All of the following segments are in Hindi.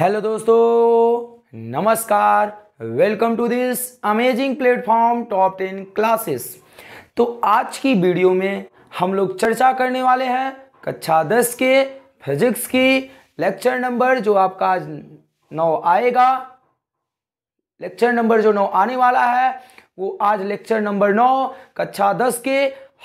हेलो दोस्तों नमस्कार welcome to this amazing platform top ten classes तो आज की वीडियो में हम लोग चर्चा करने वाले हैं कक्षा दस के फिजिक्स की लेक्चर नंबर जो आपका आज नौ आएगा लेक्चर नंबर जो नौ आने वाला है वो आज लेक्चर नंबर नौ कक्षा दस के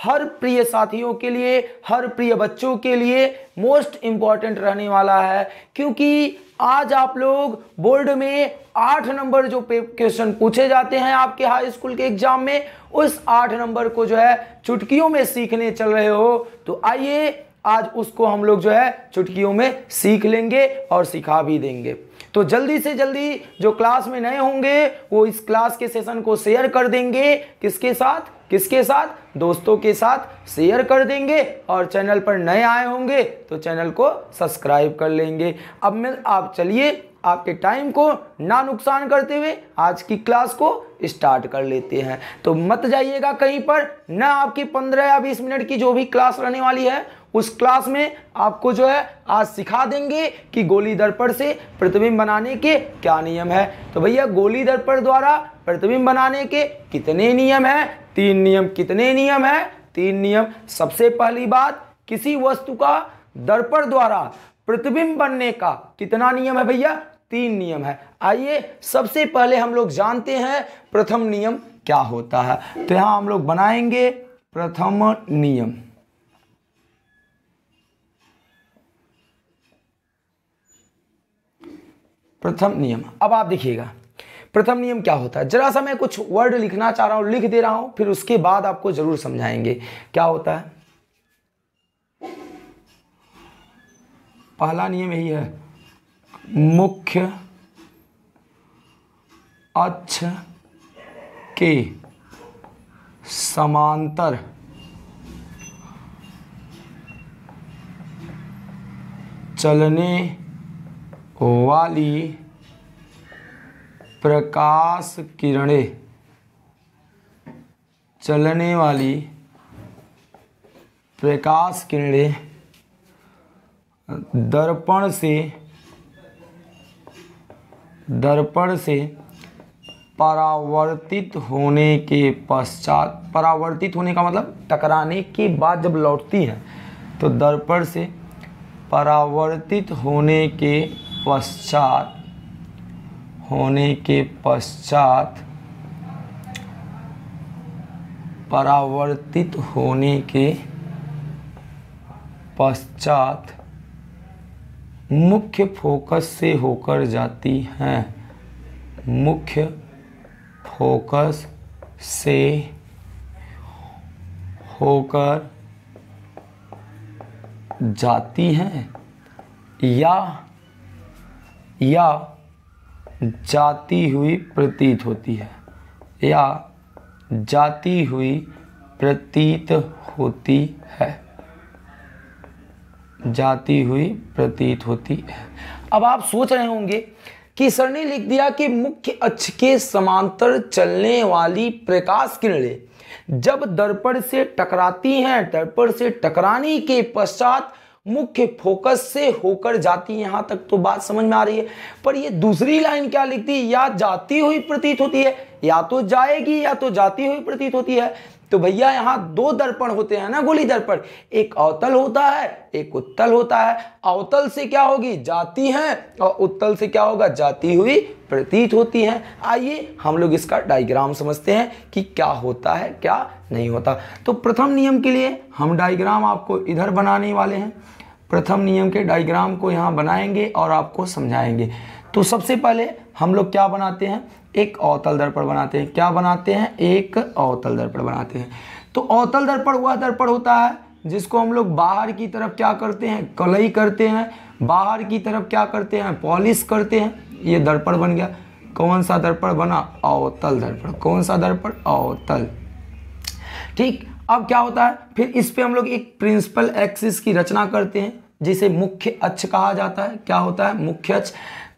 हर प्रिय साथियों के लिए हर प्रिय बच्चों के लिए मोस्ट इम्पॉर्टेंट रहने वाला है क्योंकि आज आप लोग बोर्ड में आठ नंबर जो क्वेश्चन पूछे जाते हैं आपके हाई स्कूल के एग्जाम में उस आठ नंबर को जो है चुटकियों में सीखने चल रहे हो तो आइए आज उसको हम लोग जो है चुटकियों में सीख लेंगे और सिखा भी देंगे तो जल्दी से जल्दी जो क्लास में नए होंगे वो इस क्लास के सेशन को शेयर कर देंगे किसके साथ किसके साथ दोस्तों के साथ शेयर कर देंगे और चैनल पर नए आए होंगे तो चैनल को सब्सक्राइब कर लेंगे अब मैं आप चलिए आपके टाइम को ना नुकसान करते हुए आज की क्लास को स्टार्ट कर लेते हैं तो मत जाइएगा कहीं पर ना आपकी पंद्रह या बीस मिनट की जो भी क्लास रहने वाली है उस क्लास में आपको जो है आज सिखा देंगे कि गोली दर्पण से प्रतिबिंब बनाने के क्या नियम है तो भैया गोली दर्पण द्वारा प्रतिबिंब बनाने के कितने नियम हैं तीन नियम कितने नियम है तीन नियम सबसे पहली बात किसी वस्तु का दर्पण द्वारा प्रतिबिंब बनने का कितना नियम है भैया तीन नियम है आइए सबसे पहले हम लोग जानते हैं प्रथम नियम क्या होता है तो यहां हम लोग बनाएंगे प्रथम नियम प्रथम नियम अब आप देखिएगा प्रथम नियम क्या होता है जरा सा मैं कुछ वर्ड लिखना चाह रहा हूं लिख दे रहा हूं फिर उसके बाद आपको जरूर समझाएंगे क्या होता है पहला नियम यही है मुख्य अक्ष के समांतर चलने वाली प्रकाश किरणें चलने वाली प्रकाश किरणें दर्पण से दर्पण से परावर्तित होने के पश्चात परावर्तित होने का मतलब टकराने के बाद जब लौटती है तो दर्पण से परावर्तित होने के पश्चात होने के पश्चात परावर्तित होने के पश्चात मुख्य फोकस से होकर जाती हैं मुख्य फोकस से होकर जाती हैं या या जाती हुई प्रतीत होती है या जाती हुई प्रतीत होती है जाती हुई प्रतीत होती है अब आप सोच रहे होंगे कि सर ने लिख दिया कि मुख्य अक्ष के समांतर चलने वाली प्रकाश किरणें जब दर्पण से टकराती हैं दर्पण से टकराने के पश्चात मुख्य फोकस से होकर जाती है यहाँ तक तो बात समझ में आ रही है पर ये दूसरी लाइन क्या लिखती है या जाती हुई प्रतीत होती है या तो जाएगी या तो जाती हुई प्रतीत होती है तो भैया यहाँ दो दर्पण होते हैं ना गोली दर्पण एक अवतल होता है एक उत्तल होता है अवतल से क्या होगी जाती है और उत्तल से क्या होगा जाती हुई प्रतीत होती है आइए हम लोग इसका डायग्राम समझते हैं कि क्या होता है क्या नहीं होता तो प्रथम नियम के लिए हम डायग्राम आपको इधर बनाने वाले हैं प्रथम नियम के डायग्राम को यहाँ बनाएंगे और आपको समझाएंगे तो सबसे पहले हम लोग क्या बनाते हैं एक अवतल दर्पण बनाते हैं क्या बनाते हैं एक अवतल दर्पण बनाते हैं तो अवतल दर्पण वह दर्पण होता है जिसको हम लोग बाहर की तरफ क्या करते हैं कलई करते हैं बाहर की तरफ क्या करते हैं पॉलिश करते हैं ये दर्पण बन गया कौन सा दर्पण बना अवतल दर्पण कौन सा दर्पण अवतल ठीक अब क्या होता है फिर इस पे हम लोग एक प्रिंसिपल एक्सिस की रचना करते हैं जिसे मुख्य अक्ष कहा जाता है क्या होता है मुख्य अक्ष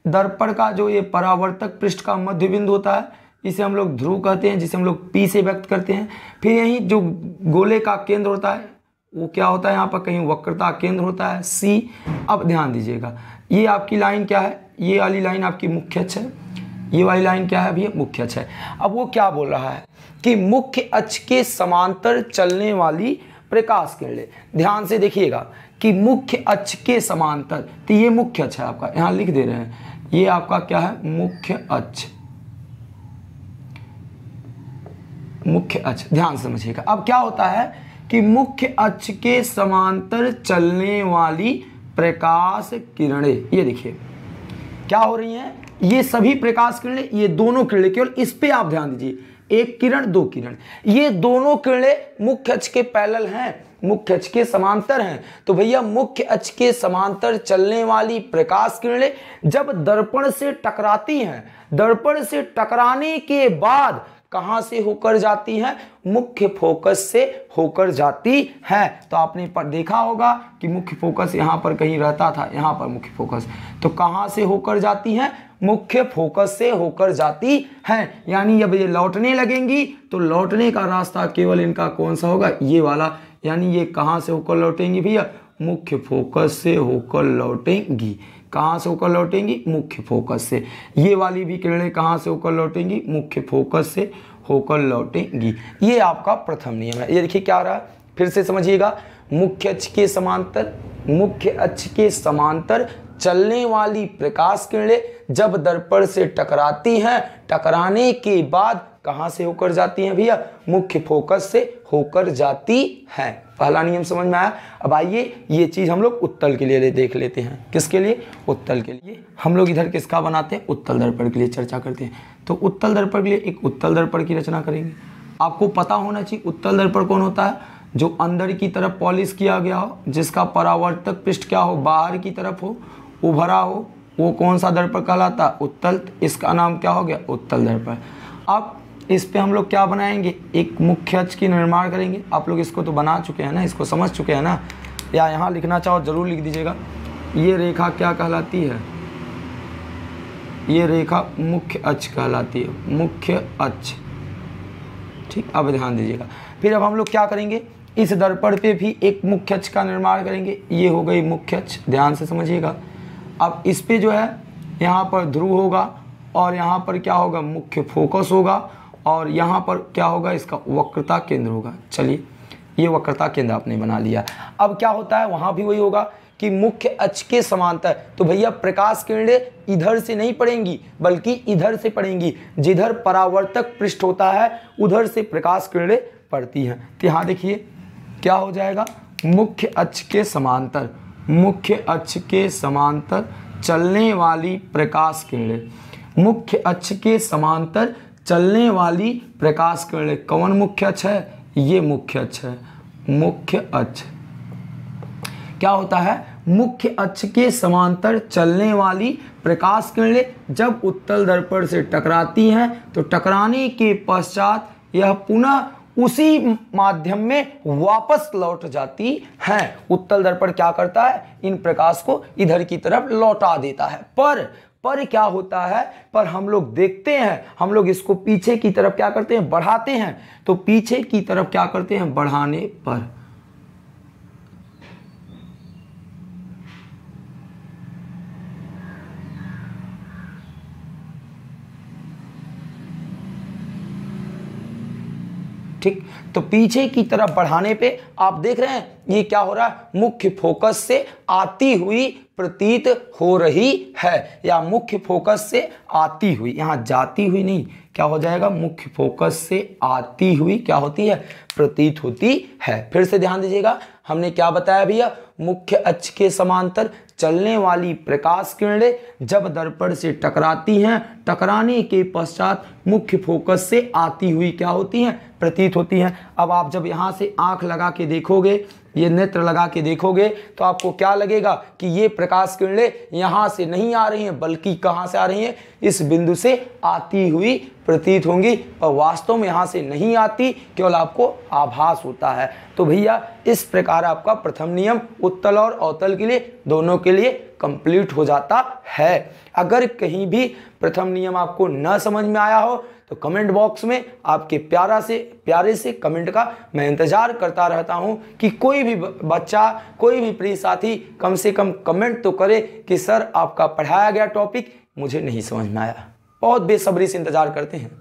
दर्पण का जो ये परावर्तक पृष्ठ का मध्य बिंदु होता है इसे हम लोग ध्रुव कहते हैं जिसे हम लोग पी से व्यक्त करते हैं फिर यही जो गोले का केंद्र होता है वो क्या होता है यहाँ पर कहीं वक्रता केंद्र होता है सी अब ध्यान दीजिएगा ये आपकी लाइन क्या है ये वाली लाइन आपकी मुख्य अक्ष है ये वाली लाइन क्या है भैया मुख्य अक्ष है अब वो क्या बोल रहा है कि मुख्य अक्ष के समांतर चलने वाली प्रकाश ले ध्यान से देखिएगा कि मुख्य अक्ष के समांतर तो ये मुख्य अक्ष है आपका यहां लिख दे रहे हैं ये आपका क्या है मुख्य अक्ष मुख्य अक्ष ध्यान समझिएगा अब क्या होता है कि मुख्य अक्ष के समांतर चलने वाली प्रकाश किरणें ये देखिए क्या हो रही हैं ये सभी प्रकाश किरणें ये दोनों किरणें केवल इस पे आप ध्यान दीजिए एक किरण दो किरण ये दोनों किरणें मुख्य अक्ष के पैरेलल हैं मुख्य अक्ष के समांतर हैं तो भैया मुख्य अक्ष के समांतर चलने वाली प्रकाश किरणें जब दर्पण से टकराती हैं दर्पण से टकराने के बाद कहां से होकर जाती हैं मुख्य फोकस से होकर जाती है तो आपने पर देखा होगा कि मुख्य फोकस यहां पर कहीं रहता था यहां पर मुख्य फोकस तो कहां से होकर जाती हैं मुख्य फोकस से होकर जाती है यानी जब ये लौटने लगेंगी तो लौटने का रास्ता केवल इनका कौन सा होगा ये वाला यानी ये कहाँ से होकर लौटेंगी भैया मुख्य फोकस से होकर लौटेंगी कहाँ से होकर लौटेंगी मुख्य फोकस से ये वाली भी किरणें कहाँ से होकर लौटेंगी मुख्य फोकस से होकर लौटेंगी ये आपका प्रथम नियम है ये देखिए क्या आ रहा है फिर से समझिएगा मुख्य अक्ष के समांतर मुख्य अक्ष के समांतर चलने वाली प्रकाश किरणें जब दर्पण से टकराती हैं टकराने के बाद कहाँ से होकर जाती हैं भैया मुख्य फोकस से होकर जाती हैं पहला नियम समझ में आया अब आइए ये चीज़ हम लोग उत्तल के लिए देख लेते हैं किसके लिए उत्तल के लिए हम लोग इधर किसका बनाते हैं उत्तल दर्पण के लिए चर्चा करते हैं तो उत्तल दर्पण के लिए एक उत्तल दर्पण की रचना करेंगे आपको पता होना चाहिए उत्तल दर्पण कौन होता है जो अंदर की तरफ पॉलिश किया गया हो जिसका परावर्तक पृष्ठ क्या हो बाहर की तरफ हो उभरा हो वो कौन सा दर्पण कहलाता उत्तल इसका नाम क्या हो गया उत्तल दर्पण अब इस पे हम लोग क्या बनाएंगे एक मुख्य अक्ष की निर्माण करेंगे आप लोग इसको तो बना चुके हैं ना इसको समझ चुके हैं ना या यहाँ लिखना चाहो जरूर लिख दीजिएगा ये रेखा क्या कहलाती है ये रेखा मुख्य अक्ष कहलाती है मुख्य अक्ष ठीक अब ध्यान दीजिएगा फिर अब हम लोग क्या करेंगे इस दर्पण पे भी एक मुख्य अक्ष का निर्माण करेंगे ये हो गई मुख्य अक्ष ध्यान से समझिएगा अब इस पर जो है यहाँ पर ध्रुव होगा और यहाँ पर क्या होगा मुख्य फोकस होगा और यहाँ पर क्या होगा इसका वक्रता केंद्र होगा चलिए ये वक्रता केंद्र आपने बना लिया अब क्या होता है वहाँ भी वही होगा कि मुख्य अच के समांतर तो भैया प्रकाश किरणें इधर से नहीं पड़ेंगी बल्कि इधर से पड़ेंगी जिधर परावर्तक पृष्ठ होता है उधर से प्रकाश किरणें पड़ती हैं तो यहाँ देखिए क्या हो जाएगा मुख्य अच के समांतर मुख्य अक्ष के समांतर चलने वाली प्रकाश किरण मुख्य अक्ष के समांतर चलने वाली प्रकाश किरण कौन मुख्य अक्ष है ये मुख्य अक्ष है मुख्य अक्ष क्या होता है मुख्य अक्ष के समांतर चलने वाली प्रकाश किरणें जब उत्तल दर्पण से टकराती हैं तो टकराने के पश्चात यह पुनः उसी माध्यम में वापस लौट जाती हैं उत्तल दर्पण क्या करता है इन प्रकाश को इधर की तरफ लौटा देता है पर पर क्या होता है पर हम लोग देखते हैं हम लोग इसको पीछे की तरफ क्या करते हैं बढ़ाते हैं तो पीछे की तरफ क्या करते हैं बढ़ाने पर ठीक तो पीछे की तरफ बढ़ाने पे आप देख रहे हैं ये क्या हो रहा है मुख्य फोकस से आती हुई प्रतीत हो रही है या मुख्य फोकस से आती हुई यहाँ जाती हुई नहीं क्या हो जाएगा मुख्य फोकस से आती हुई क्या होती है प्रतीत होती है फिर से ध्यान दीजिएगा हमने क्या बताया भैया मुख्य अक्ष के समांतर चलने वाली प्रकाश किरणें जब दर्पण से टकराती हैं टकराने के पश्चात मुख्य फोकस से आती हुई क्या होती हैं प्रतीत होती हैं अब आप जब यहाँ से आंख लगा के देखोगे ये नेत्र लगा के देखोगे तो आपको क्या लगेगा कि ये प्रकाश किरणें यहाँ से नहीं आ रही हैं बल्कि कहाँ से आ रही हैं इस बिंदु से आती हुई प्रतीत होंगी और वास्तव में यहाँ से नहीं आती केवल आपको आभास होता है तो भैया इस प्रकार आपका प्रथम नियम उत्तल और अवतल के लिए दोनों के लिए कंप्लीट हो जाता है अगर कहीं भी प्रथम नियम आपको न समझ में आया हो तो कमेंट बॉक्स में आपके प्यारा से प्यारे से कमेंट का मैं इंतज़ार करता रहता हूं कि कोई भी बच्चा कोई भी प्रिय साथी कम से कम कमेंट तो करे कि सर आपका पढ़ाया गया टॉपिक मुझे नहीं समझ में आया बहुत बेसब्री से इंतज़ार करते हैं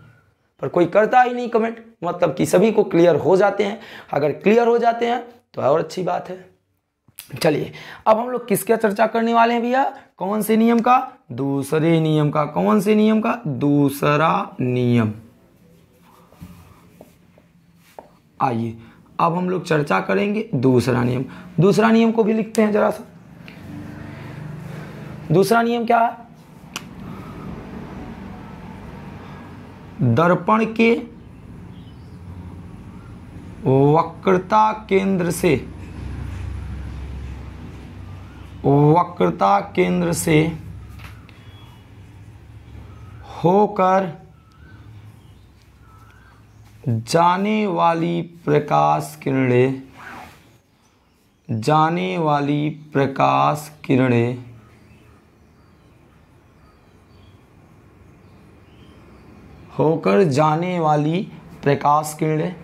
पर कोई करता ही नहीं कमेंट मतलब कि सभी को क्लियर हो जाते हैं अगर क्लियर हो जाते हैं तो और अच्छी बात है चलिए अब हम लोग किसके चर्चा करने वाले हैं भैया कौन से नियम का दूसरे नियम का कौन से नियम का दूसरा नियम आइए अब हम लोग चर्चा करेंगे दूसरा नियम दूसरा नियम को भी लिखते हैं जरा सा दूसरा नियम क्या है दर्पण के वक्रता केंद्र से वक्रता केंद्र से होकर जाने वाली प्रकाश किरणें जाने वाली प्रकाश किरणें होकर जाने वाली प्रकाश किरणें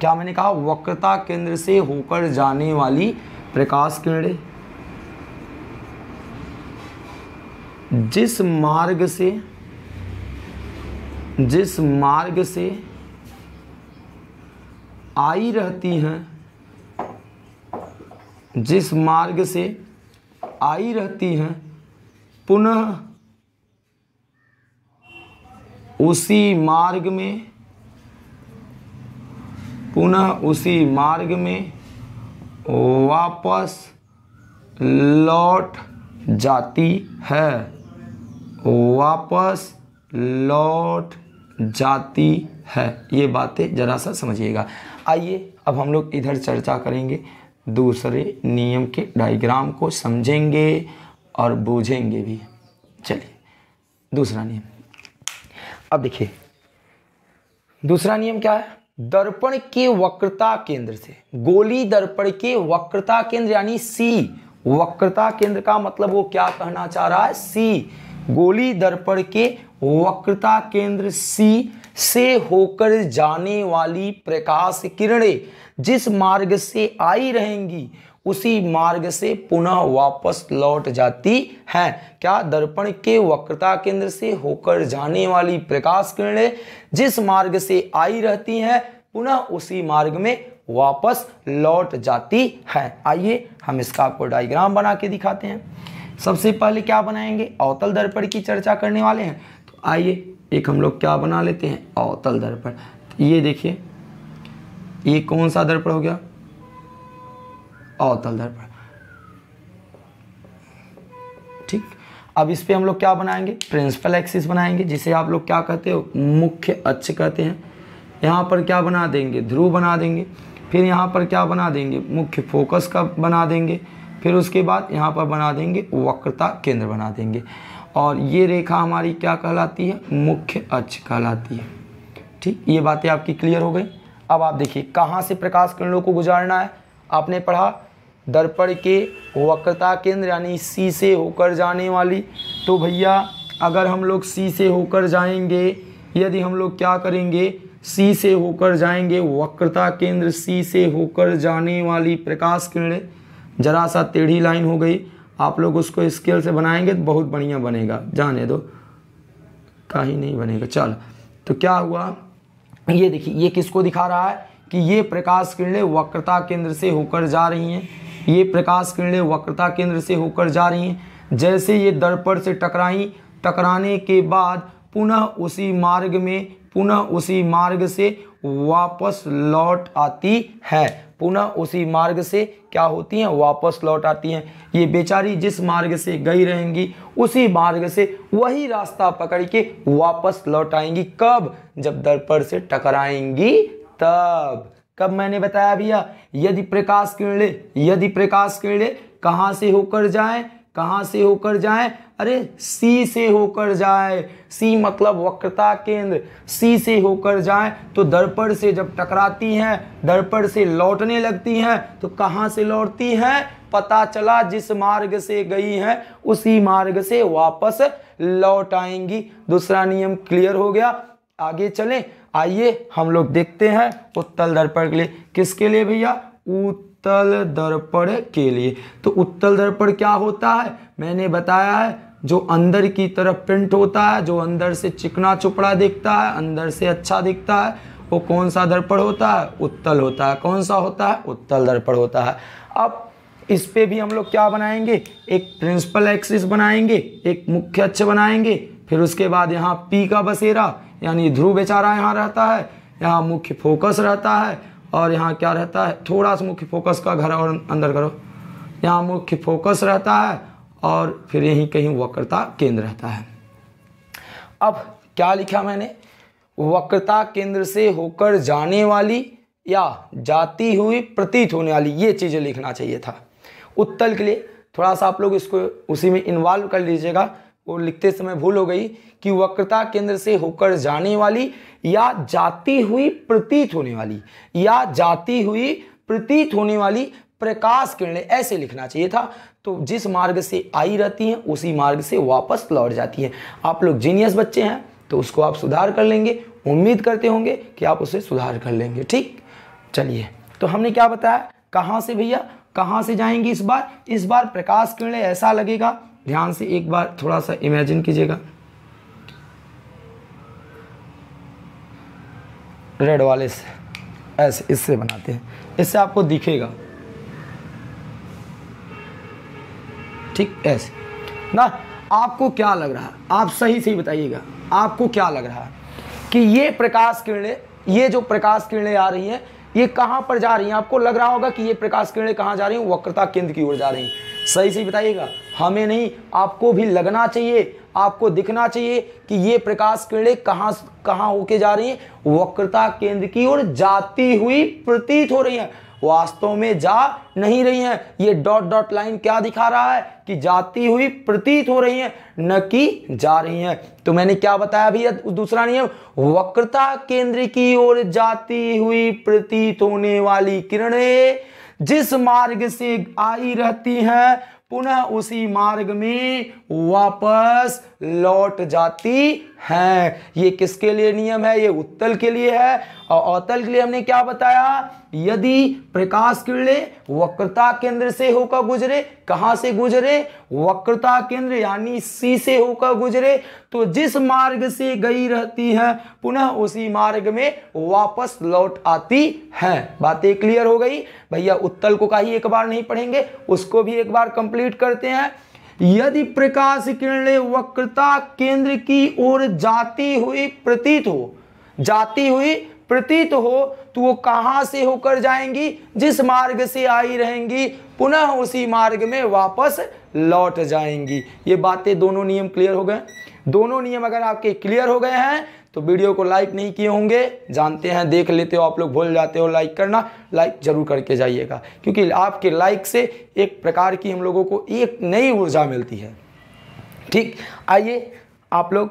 क्या मैंने कहा वक्रता केंद्र से होकर जाने वाली प्रकाश किरणें जिस मार्ग से जिस मार्ग से आई रहती हैं जिस मार्ग से आई रहती हैं पुनः उसी मार्ग में पुनः उसी मार्ग में वापस लौट जाती है वापस लौट जाती है ये बातें जरा सा समझिएगा आइए अब हम लोग इधर चर्चा करेंगे दूसरे नियम के डायग्राम को समझेंगे और बूझेंगे भी चलिए दूसरा नियम अब देखिए दूसरा नियम क्या है दर्पण के वक्रता केंद्र से गोली दर्पण के वक्रता केंद्र यानी सी वक्रता केंद्र का मतलब वो क्या कहना चाह रहा है सी गोली दर्पण के वक्रता केंद्र सी से होकर जाने वाली प्रकाश किरणें जिस मार्ग से आई रहेंगी उसी मार्ग से पुनः वापस लौट जाती हैं क्या दर्पण के वक्रता केंद्र से होकर जाने वाली प्रकाश किरणें जिस मार्ग से आई रहती हैं पुनः उसी मार्ग में वापस लौट जाती हैं आइए हम इसका आपको डायग्राम बना के दिखाते हैं सबसे पहले क्या बनाएंगे अवतल दर्पण की चर्चा करने वाले हैं तो आइए एक हम लोग क्या बना लेते हैं अवतल दर्पण तो ये देखिए ये कौन सा दर्पण हो गया अवतल दर्पण ठीक अब इस पर हम लोग क्या बनाएंगे प्रिंसिपल एक्सिस बनाएंगे जिसे आप लोग क्या कहते हो मुख्य अक्ष कहते हैं यहाँ पर क्या बना देंगे ध्रुव बना देंगे फिर यहाँ पर क्या बना देंगे मुख्य फोकस का बना देंगे फिर उसके बाद यहाँ पर बना देंगे वक्रता केंद्र बना देंगे और ये रेखा हमारी क्या कहलाती है मुख्य अक्ष कहलाती है ठीक ये बातें आपकी क्लियर हो गई अब आप देखिए कहाँ से प्रकाश किरणों को गुजारना है आपने पढ़ा दर्पण के वक्रता केंद्र यानी सी से होकर जाने वाली तो भैया अगर हम लोग सी से होकर जाएंगे यदि हम लोग क्या करेंगे सी से होकर जाएंगे वक्रता केंद्र सी से होकर जाने वाली प्रकाश किरणें ज़रा सा टेढ़ी लाइन हो गई आप लोग उसको स्केल से बनाएंगे तो बहुत बढ़िया बनेगा जाने दो का ही नहीं बनेगा चल तो क्या हुआ ये देखिए ये किसको दिखा रहा है कि ये प्रकाश किरणें वक्रता केंद्र से होकर जा रही हैं ये प्रकाश किरणें वक्रता केंद्र से होकर जा रही हैं जैसे ये दर्पण से टकराई टकराने के बाद पुनः उसी मार्ग में पुनः उसी मार्ग से वापस लौट आती है पुनः उसी मार्ग से क्या होती हैं वापस लौट आती हैं ये बेचारी जिस मार्ग से गई रहेंगी उसी मार्ग से वही रास्ता पकड़ के वापस लौट आएंगी कब जब दर्पण से टकराएंगी तब कब मैंने बताया भैया यदि प्रकाश किरणे यदि प्रकाश किरणे कहाँ से होकर जाएं कहाँ से होकर जाए अरे सी से होकर जाए सी मतलब वक्रता केंद्र सी से होकर जाए तो दर्पण से जब टकराती हैं दर्पण से लौटने लगती हैं तो कहाँ से लौटती हैं पता चला जिस मार्ग से गई हैं उसी मार्ग से वापस लौट आएंगी दूसरा नियम क्लियर हो गया आगे चलें आइए हम लोग देखते हैं उत्तल दर्पण के लिए किसके लिए भैया उत्तर उत्तल दर्पण के लिए तो उत्तल दर्पण क्या होता है मैंने बताया है जो अंदर की तरफ प्रिंट होता है जो अंदर से चिकना चुपड़ा दिखता है अंदर से अच्छा दिखता है वो कौन सा दर्पण होता है उत्तल होता है कौन सा होता है उत्तल दर्पण होता है अब इस पे भी हम लोग क्या बनाएंगे एक प्रिंसिपल एक्सिस बनाएंगे एक मुख्य अक्ष बनाएंगे फिर उसके बाद यहाँ पी का बसेरा यानी ध्रुव बेचारा यहाँ रहता है यहाँ मुख्य फोकस रहता है और यहाँ क्या रहता है थोड़ा सा मुख्य फोकस का घर और अंदर करो यहाँ मुख्य फोकस रहता है और फिर यहीं कहीं वक्रता केंद्र रहता है अब क्या लिखा मैंने वक्रता केंद्र से होकर जाने वाली या जाती हुई प्रतीत होने वाली ये चीज़ें लिखना चाहिए था उत्तल के लिए थोड़ा सा आप लोग इसको उसी में इन्वॉल्व कर लीजिएगा वो लिखते समय भूल हो गई कि वक्रता केंद्र से होकर जाने वाली या जाती हुई प्रतीत होने वाली या जाती हुई प्रतीत होने वाली प्रकाश किरणें ऐसे लिखना चाहिए था तो जिस मार्ग से आई रहती हैं उसी मार्ग से वापस लौट जाती हैं आप लोग जीनियस बच्चे हैं तो उसको आप सुधार कर लेंगे उम्मीद करते होंगे कि आप उसे सुधार कर लेंगे ठीक चलिए तो हमने क्या बताया कहाँ से भैया कहाँ से जाएंगी इस बार इस बार प्रकाश किरणें ऐसा लगेगा ध्यान से एक बार थोड़ा सा इमेजिन कीजिएगा रेड वाले से ऐसे इससे बनाते हैं इससे आपको दिखेगा ठीक ऐसे ना आपको क्या लग रहा है आप सही सही बताइएगा आपको क्या लग रहा है कि ये प्रकाश किरणें ये जो प्रकाश किरणें आ रही हैं ये कहां पर जा रही हैं आपको लग रहा होगा कि ये प्रकाश किरणें कहां जा रही हैं वक्रता केंद्र की ओर जा रही हैं सही से बताइएगा हमें नहीं आपको भी लगना चाहिए आपको दिखना चाहिए कि ये प्रकाश किरणें कहाँ कहाँ होके जा रही हैं वक्रता केंद्र की ओर जाती हुई प्रतीत हो रही हैं वास्तव में जा नहीं रही हैं ये डॉट डॉट लाइन क्या दिखा रहा है कि जाती हुई प्रतीत हो रही हैं न कि जा रही हैं तो मैंने क्या बताया भैया दूसरा नियम वक्रता केंद्र की ओर जाती हुई प्रतीत होने वाली किरणें जिस मार्ग से आई रहती है पुनः उसी मार्ग में वापस लौट जाती हैं ये किसके लिए नियम है ये उत्तल के लिए है और अवतल के लिए हमने क्या बताया यदि प्रकाश किरणें वक्रता केंद्र से होकर गुजरे कहां से गुजरे वक्रता केंद्र यानी सी से होकर गुजरे तो जिस मार्ग से गई रहती है पुनः उसी मार्ग में वापस लौट आती है बातें क्लियर हो गई भैया उत्तल को का ही एक बार नहीं पढ़ेंगे उसको भी एक बार कंप्लीट करते हैं यदि प्रकाश किरणें वक्रता केंद्र की ओर जाती हुई प्रतीत हो जाती हुई प्रतीत हो तो वो कहाँ से होकर जाएंगी जिस मार्ग से आई रहेंगी पुनः उसी मार्ग में वापस लौट जाएंगी ये बातें दोनों नियम क्लियर हो गए दोनों नियम अगर आपके क्लियर हो गए हैं तो वीडियो को लाइक नहीं किए होंगे जानते हैं देख लेते हो आप लोग भूल जाते हो लाइक करना लाइक जरूर करके जाइएगा क्योंकि आपके लाइक से एक प्रकार की हम लोगों को एक नई ऊर्जा मिलती है ठीक आइए आप लोग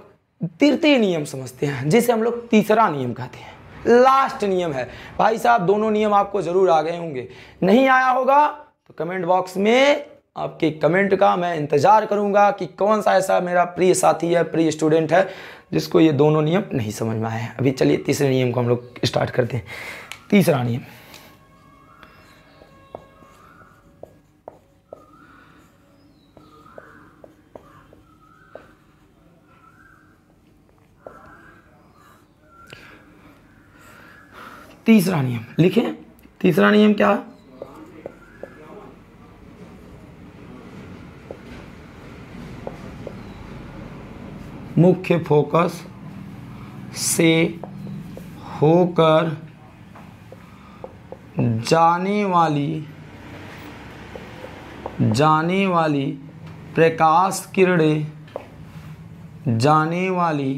तृतीय नियम समझते हैं जिसे हम लोग तीसरा नियम कहते हैं लास्ट नियम है भाई साहब दोनों नियम आपको जरूर आ गए होंगे नहीं आया होगा तो कमेंट बॉक्स में आपके कमेंट का मैं इंतज़ार करूंगा कि कौन सा ऐसा मेरा प्रिय साथी है प्रिय स्टूडेंट है जिसको ये दोनों नियम नहीं समझ में आए अभी चलिए तीसरे नियम को हम लोग स्टार्ट करते हैं तीसरा नियम तीसरा नियम लिखें तीसरा नियम क्या है मुख्य फोकस से होकर जाने वाली जाने वाली प्रकाश किरणें जाने वाली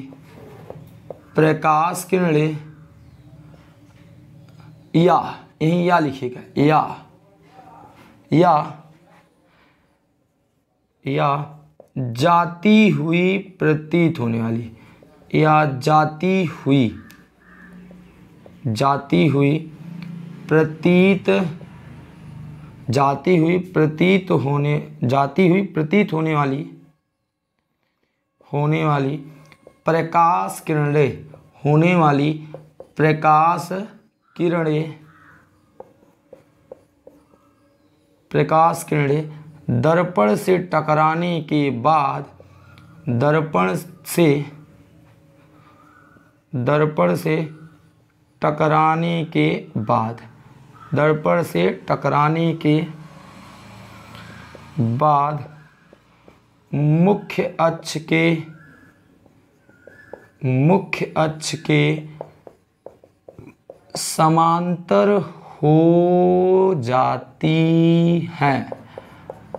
प्रकाश किरणें या यही या लिखेगा या या या जाती हुई प्रतीत होने वाली या जाती हुई जाती हुई प्रतीत जाती हुई प्रतीत होने जाती हुई प्रतीत होने वाली होने वाली प्रकाश किरणें होने वाली प्रकाश किरणें प्रकाश किरणें दर्पण से टकराने के बाद दर्पण से दर्पण से टकराने के बाद दर्पण से टकराने के बाद मुख्य अक्ष के मुख्य अक्ष के समांतर हो जाती हैं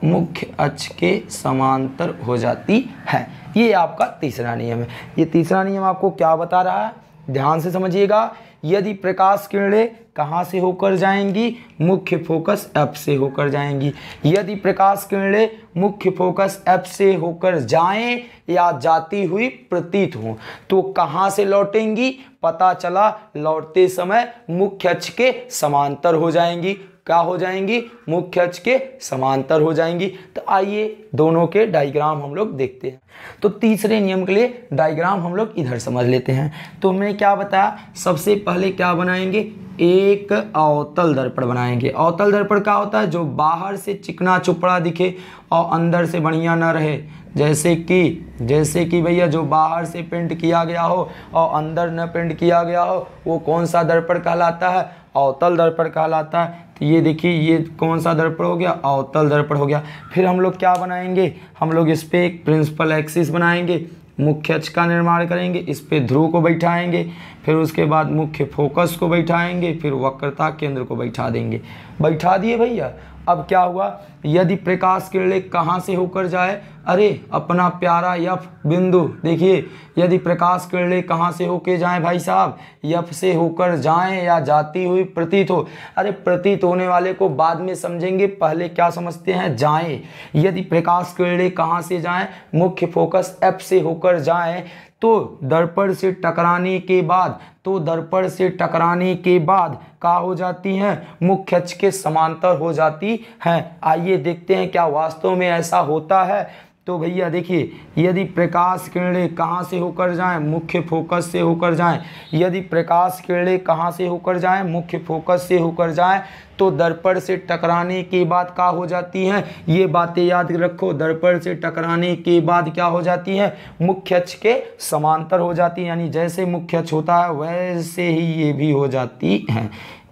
मुख्य अक्ष के समांतर हो जाती है ये आपका तीसरा नियम है ये तीसरा नियम आपको क्या बता रहा है ध्यान से समझिएगा यदि प्रकाश किरणें कहाँ से होकर जाएंगी मुख्य फोकस एफ से होकर जाएंगी यदि प्रकाश किरणें मुख्य फोकस एफ से होकर जाएं या जाती हुई प्रतीत हों तो कहाँ से लौटेंगी पता चला लौटते समय मुख्य अक्ष के समांतर हो जाएंगी क्या हो जाएंगी मुख्य अक्ष के समांतर हो जाएंगी तो आइए दोनों के डायग्राम हम लोग देखते हैं तो तीसरे नियम के लिए डायग्राम हम लोग इधर समझ लेते हैं तो हमने क्या बताया सबसे पहले क्या बनाएंगे एक अवतल दर्पण बनाएंगे अवतल दर्पण क्या होता है जो बाहर से चिकना चुपड़ा दिखे और अंदर से बढ़िया ना रहे जैसे कि जैसे कि भैया जो बाहर से पेंट किया गया हो और अंदर न पेंट किया गया हो वो कौन सा दर्पण कहलाता है अवतल दर्पण कहलाता है ये देखिए ये कौन सा दर्पण हो गया अवतल दर्पण हो गया फिर हम लोग क्या बनाएंगे हम लोग इस पर एक प्रिंसिपल एक्सिस बनाएंगे मुख्य अक्ष का निर्माण करेंगे इस पर ध्रुव को बैठाएंगे फिर उसके बाद मुख्य फोकस को बैठाएंगे फिर वक्रता केंद्र को बैठा देंगे बैठा दिए भैया अब क्या हुआ यदि प्रकाश किरणें कहाँ से होकर जाए अरे अपना प्यारा यफ बिंदु देखिए यदि प्रकाश किरणें कहाँ से होके जाएं भाई साहब यफ से होकर जाएं या जाती हुई प्रतीत हो अरे प्रतीत होने वाले को बाद में समझेंगे पहले क्या समझते हैं जाएं यदि प्रकाश किरणें कहाँ से जाएं मुख्य फोकस एफ से होकर जाएं तो दर्पण से टकराने के बाद तो दर्पण से टकराने के बाद का हो जाती हैं मुख्य अक्ष के समांतर हो जाती हैं आइए देखते हैं क्या वास्तव में ऐसा होता है तो भैया देखिए यदि प्रकाश किरणें कहाँ से होकर जाएं मुख्य फोकस से होकर जाएं यदि प्रकाश किरणें कहाँ से होकर जाएं मुख्य फोकस से होकर जाएं तो दर्पण से टकराने के बाद क्या हो जाती है ये बातें याद रखो दर्पण से टकराने के बाद क्या हो जाती है मुख्य अक्ष के समांतर हो जाती है यानी जैसे मुख्य अक्ष होता है वैसे ही ये भी हो जाती है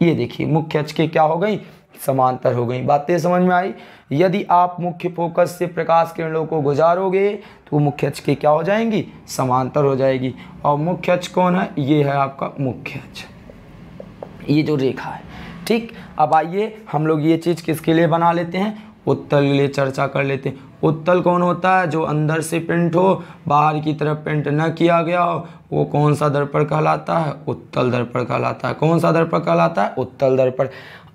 ये देखिए मुख्य अक्ष के क्या हो गई समांतर हो गई बातें समझ में आई यदि आप मुख्य फोकस से प्रकाश किरणों को गुजारोगे तो मुख्य अक्ष के क्या हो जाएंगी समांतर हो जाएगी और मुख्य अक्ष कौन है ये है आपका मुख्य अक्ष ये जो रेखा है ठीक अब आइए हम लोग ये चीज़ किसके लिए बना लेते हैं उत्तल के लिए चर्चा कर लेते हैं उत्तल कौन होता है जो अंदर से प्रिंट हो बाहर की तरफ प्रिंट न किया गया हो वो कौन सा दर्पण कहलाता है उत्तल दर्पण कहलाता है कौन सा दर्पण कहलाता है उत्तल दर्पण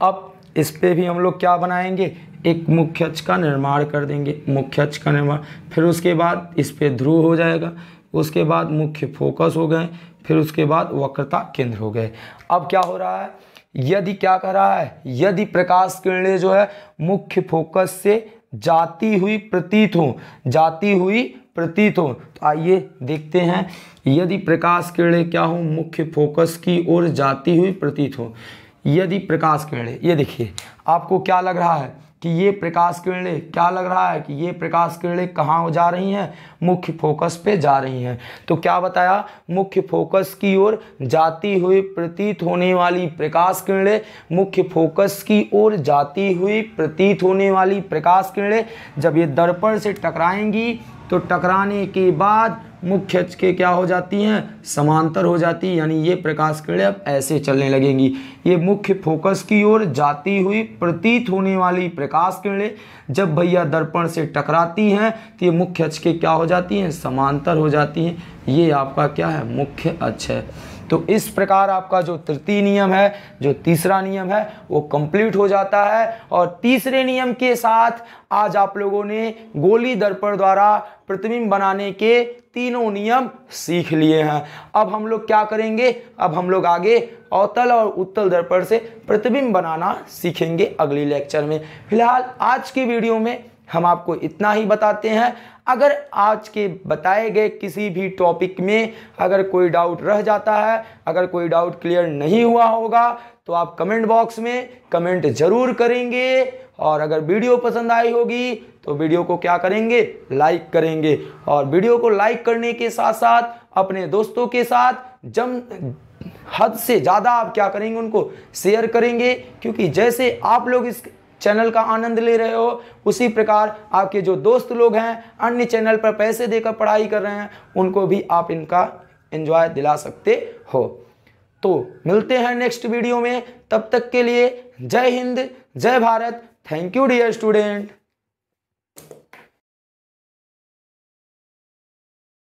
अब इस पर भी हम लोग क्या बनाएंगे एक मुख्य अक्ष का निर्माण कर देंगे मुख्य अक्ष का निर्माण फिर उसके बाद इस पर ध्रुव हो जाएगा उसके बाद मुख्य फोकस हो गए फिर उसके बाद वक्रता केंद्र हो गए अब क्या हो रहा है यदि क्या कर रहा है यदि प्रकाश किरणें जो है मुख्य फोकस से जाती हुई प्रतीत हो जाती हुई प्रतीत हो तो आइए देखते हैं यदि प्रकाश किरणें क्या हो मुख्य फोकस की ओर जाती हुई प्रतीत हो यदि प्रकाश किरणें ये देखिए आपको क्या लग रहा है कि ये प्रकाश किरणें क्या लग रहा है कि ये प्रकाश किरणें कहाँ जा रही हैं मुख्य फोकस पे जा रही हैं तो क्या बताया मुख्य फोकस की ओर जाती हुई प्रतीत होने वाली प्रकाश किरणें मुख्य फोकस की ओर जाती हुई प्रतीत होने वाली प्रकाश किरणें जब ये दर्पण से टकराएंगी तो टकराने के बाद मुख्य अक्ष के क्या हो जाती हैं समांतर हो जाती है यानी ये प्रकाश किरणें अब ऐसे चलने लगेंगी ये मुख्य फोकस की ओर जाती हुई प्रतीत होने वाली प्रकाश किरणें जब भैया दर्पण से टकराती हैं तो ये मुख्य अक्ष के क्या हो जाती हैं समांतर हो जाती हैं ये आपका क्या है मुख्य अक्ष है तो इस प्रकार आपका जो तृतीय नियम है जो तीसरा नियम है वो कंप्लीट हो जाता है और तीसरे नियम के साथ आज आप लोगों ने गोली दर्पण द्वारा प्रतिबिंब बनाने के तीनों नियम सीख लिए हैं अब हम लोग क्या करेंगे अब हम लोग आगे अवतल और उत्तल दर्पण से प्रतिबिंब बनाना सीखेंगे अगली लेक्चर में फिलहाल आज की वीडियो में हम आपको इतना ही बताते हैं अगर आज के बताए गए किसी भी टॉपिक में अगर कोई डाउट रह जाता है अगर कोई डाउट क्लियर नहीं हुआ होगा तो आप कमेंट बॉक्स में कमेंट ज़रूर करेंगे और अगर वीडियो पसंद आई होगी तो वीडियो को क्या करेंगे लाइक करेंगे और वीडियो को लाइक करने के साथ साथ अपने दोस्तों के साथ जम हद से ज़्यादा आप क्या करेंगे उनको शेयर करेंगे क्योंकि जैसे आप लोग इस चैनल का आनंद ले रहे हो उसी प्रकार आपके जो दोस्त लोग हैं अन्य चैनल पर पैसे देकर पढ़ाई कर रहे हैं उनको भी आप इनका एंजॉय दिला सकते हो तो मिलते हैं नेक्स्ट वीडियो में तब तक के लिए जय हिंद जय Bharat thank you dear student